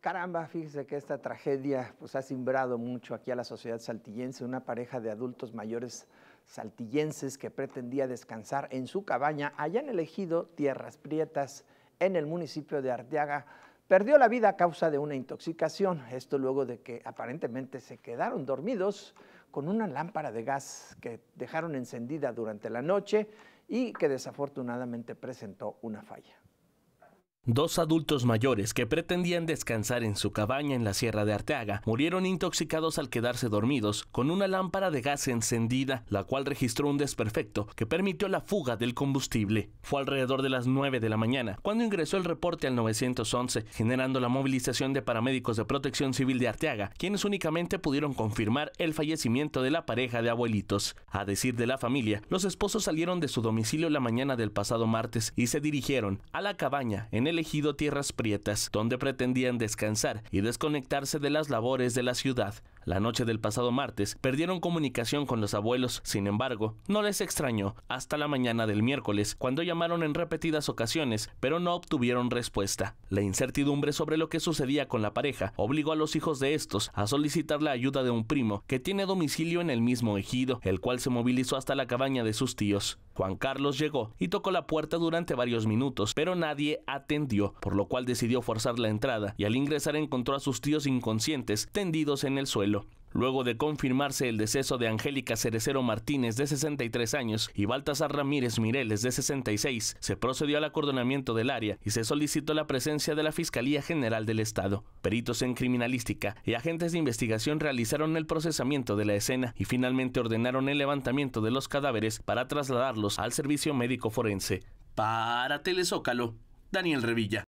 Caramba, fíjese que esta tragedia pues, ha simbrado mucho aquí a la sociedad saltillense. Una pareja de adultos mayores saltillenses que pretendía descansar en su cabaña hayan elegido Tierras Prietas, en el municipio de Arteaga, perdió la vida a causa de una intoxicación. Esto luego de que aparentemente se quedaron dormidos con una lámpara de gas que dejaron encendida durante la noche y que desafortunadamente presentó una falla. Dos adultos mayores que pretendían descansar en su cabaña en la Sierra de Arteaga murieron intoxicados al quedarse dormidos con una lámpara de gas encendida, la cual registró un desperfecto que permitió la fuga del combustible. Fue alrededor de las 9 de la mañana cuando ingresó el reporte al 911, generando la movilización de paramédicos de protección civil de Arteaga, quienes únicamente pudieron confirmar el fallecimiento de la pareja de abuelitos. A decir de la familia, los esposos salieron de su domicilio la mañana del pasado martes y se dirigieron a la cabaña en el elegido tierras prietas, donde pretendían descansar y desconectarse de las labores de la ciudad. La noche del pasado martes perdieron comunicación con los abuelos, sin embargo, no les extrañó hasta la mañana del miércoles, cuando llamaron en repetidas ocasiones, pero no obtuvieron respuesta. La incertidumbre sobre lo que sucedía con la pareja obligó a los hijos de estos a solicitar la ayuda de un primo que tiene domicilio en el mismo ejido, el cual se movilizó hasta la cabaña de sus tíos. Juan Carlos llegó y tocó la puerta durante varios minutos, pero nadie atendió, por lo cual decidió forzar la entrada y al ingresar encontró a sus tíos inconscientes tendidos en el suelo. Luego de confirmarse el deceso de Angélica Cerecero Martínez, de 63 años, y Baltasar Ramírez Mireles, de 66, se procedió al acordonamiento del área y se solicitó la presencia de la Fiscalía General del Estado. Peritos en criminalística y agentes de investigación realizaron el procesamiento de la escena y finalmente ordenaron el levantamiento de los cadáveres para trasladarlos al servicio médico forense. Para Telezócalo, Daniel Revilla.